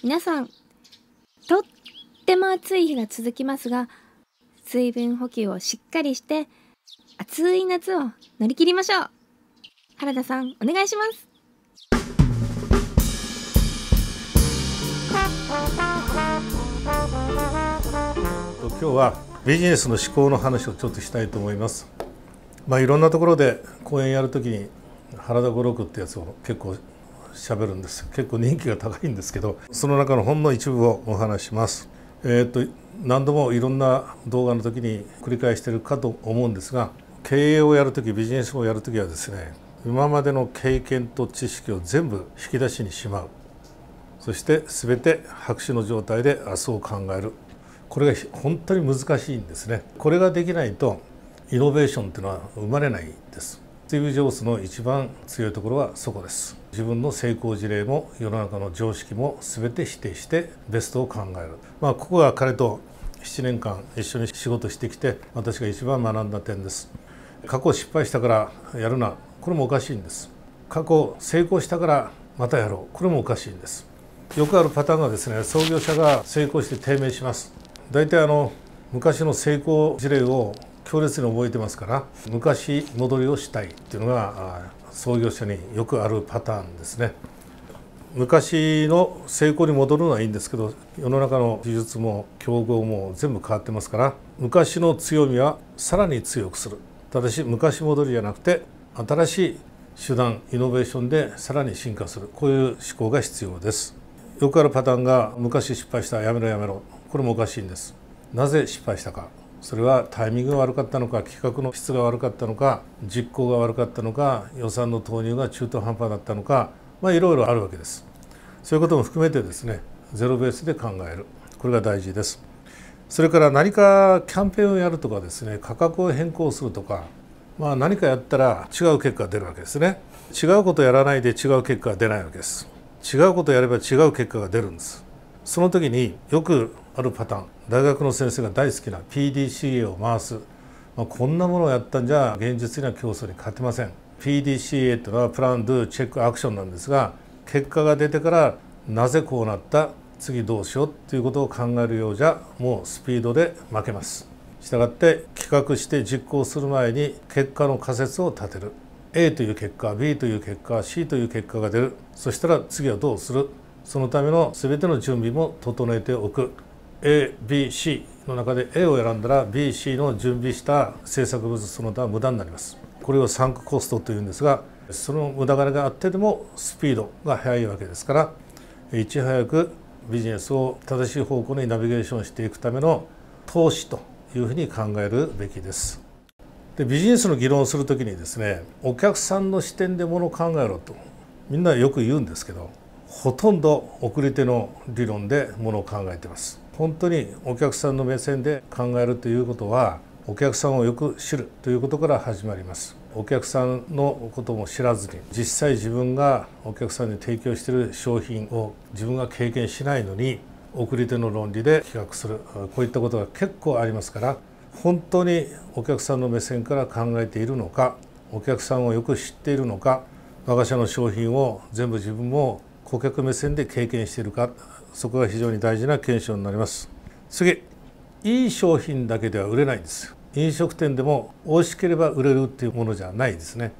皆さん、とっても暑い日が続きますが、水分補給をしっかりして、暑い夏を乗り切りましょう原田さん、お願いします今日はビジネスの思考の話をちょっとしたいと思います。まあ、いろんなところで講演やるときに原田五六ってやつを結構喋るんです結構人気が高いんですけどその中のほんの一部をお話します。えーと、何度もいろんな動画の時に繰り返してるかと思うんですが経営をやる時ビジネスをやる時はですね今までの経験と知識を全部引き出しにしまうそして全て白紙の状態で明日を考えるこれが本当に難しいんですねこれができないとイノベーションというのは生まれないですスティーブ・ジョブズの一番強いところはそこです自分の成功事例も世の中の常識も全て否定してベストを考える、まあ、ここが彼と7年間一緒に仕事してきて私が一番学んだ点です過去失敗したからやるなこれもおかしいんです過去成功したからまたやろうこれもおかしいんですよくあるパターンがですね創業者が成功して低迷します大体あの昔の成功事例を強烈に覚えてますから昔戻りをしたいっていうのが創業者によくあるパターンですね。昔の成功に戻るのはいいんですけど世の中の技術も競合も全部変わってますから昔の強みはさらに強くするただし昔戻りじゃなくて新しい手段イノベーションでさらに進化するこういう思考が必要ですよくあるパターンが昔失敗したやめろやめろこれもおかしいんですなぜ失敗したかそれはタイミングが悪かったのか企画の質が悪かったのか実行が悪かったのか予算の投入が中途半端だったのかまあいろいろあるわけですそういうことも含めてですねゼロベースで考えるこれが大事ですそれから何かキャンペーンをやるとかですね価格を変更するとかまあ何かやったら違う結果が出るわけですね違うことやらないで違う結果が出ないわけです違うことやれば違う結果が出るんですその時によくあるパターン大学の先生が大好きな PDCA を回す、まあ、こんなものをやったんじゃ現実的な競争に勝てません PDCA というのはプラン・ドゥ・チェック・アクションなんですが結果が出てからなぜこうなった次どうしようっていうことを考えるようじゃもうスピードで負けますしたがって企画して実行する前に結果の仮説を立てる A という結果 B という結果 C という結果が出るそしたら次はどうするそのための全ての準備も整えておく ABC の中で A を選んだら BC の準備した制作物その他は無駄になりますこれをサンクコストというんですがその無駄金があってでもスピードが速いわけですからいち早くビジネスを正しい方向にナビゲーションしていくための投資というふうに考えるべきですでビジネスの議論をする時にですねお客さんの視点でものを考えろとみんなよく言うんですけどほとんど遅れての理論でものを考えてます本当にお客さんの目線で考えるということはお客さんをよく知るということから始まりますお客さんのことも知らずに実際自分がお客さんに提供している商品を自分が経験しないのに送り手の論理で企画するこういったことが結構ありますから本当にお客さんの目線から考えているのかお客さんをよく知っているのか我が社の商品を全部自分も顧客目線で経験しているかそこが非常に大事な検証になります次いい商品だけでは売れないんです飲食店でも美味しければ売れるっていうものじゃないですね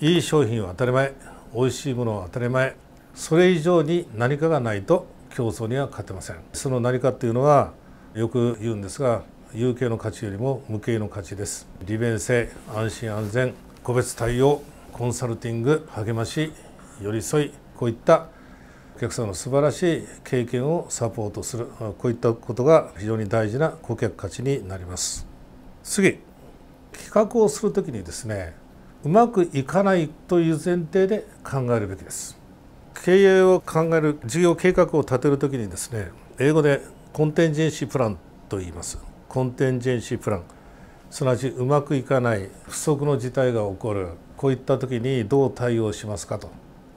いい商品は当たり前美味しいものは当たり前それ以上に何かがないと競争には勝てませんその何かっていうのはよく言うんですが有形の価値よりも無形の価値です利便性安心安全個別対応コンサルティング励まし寄り添いこういったお客様の素晴らしい経験をサポートするこういったことが非常に大事な顧客価値になります次企画をする時にですねうまくいかないという前提で考えるべきです経営を考える事業計画を立てる時にですね英語でコンテンジェンシープランと言いますコンテンジェンシープランすなわちうまくいかない不測の事態が起こるこういった時にどう対応しますかと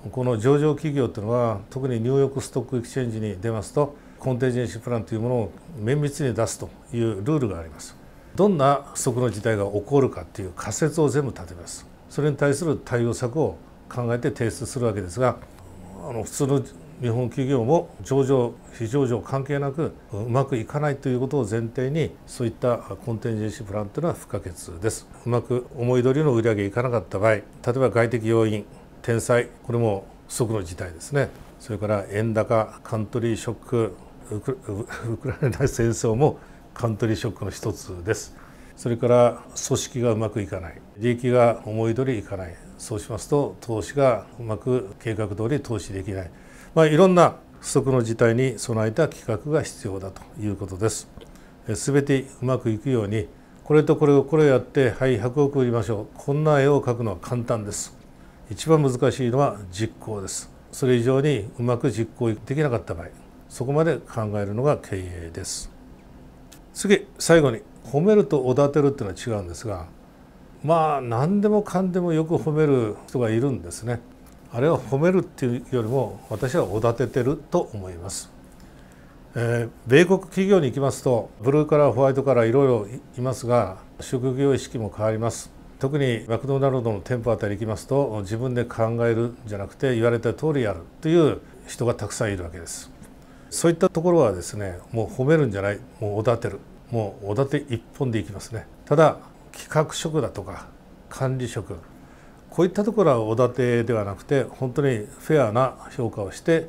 この上場企業というのは特にニューヨークストックエクスチェンジに出ますとコンテージェンシープランというものを綿密に出すというルールがありますどんな不測の事態が起こるかという仮説を全部立てますそれに対する対応策を考えて提出するわけですがあの普通の日本企業も上場非上場関係なくうまくいかないということを前提にそういったコンテンジェンシープランというのは不可欠ですうまく思い通りの売り上げいかなかった場合例えば外的要因天災これも不測の事態ですねそれから円高カントリーショックウクライナ戦争もカントリーショックの一つですそれから組織がうまくいかない利益が思い通りいかないそうしますと投資がうまく計画通り投資できない、まあ、いろんな不測の事態に備えた企画が必要だということです全てうまくいくようにこれとこれをこれをやってはい100億売りましょうこんな絵を描くのは簡単です一番難しいのは実行ですそれ以上にうまく実行できなかった場合そこまで考えるのが経営です次最後に褒めるとおだてるっていうのは違うんですがまあ何でもかんでもよく褒める人がいるんですねあれは褒めるっていうよりも私はおだててると思います、えー、米国企業に行きますとブルーカラーホワイトカラーいろいろいますが職業意識も変わります特にマクドナルドの店舗あたり行きますと自分で考えるじゃなくて言われた通りやるという人がたくさんいるわけですそういったところはですねもう褒めるんじゃないもうおだてるもうおだて一本でいきますねただ企画職だとか管理職こういったところはおだてではなくて本当にフェアな評価をして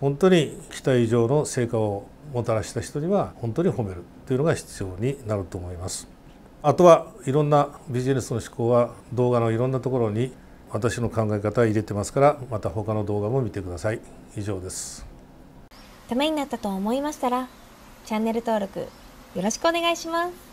本当に期待以上の成果をもたらした人には本当に褒めるというのが必要になると思います。あとはいろんなビジネスの思考は動画のいろんなところに私の考え方入れてますからまた他の動画も見てください以上ですためになったと思いましたらチャンネル登録よろしくお願いします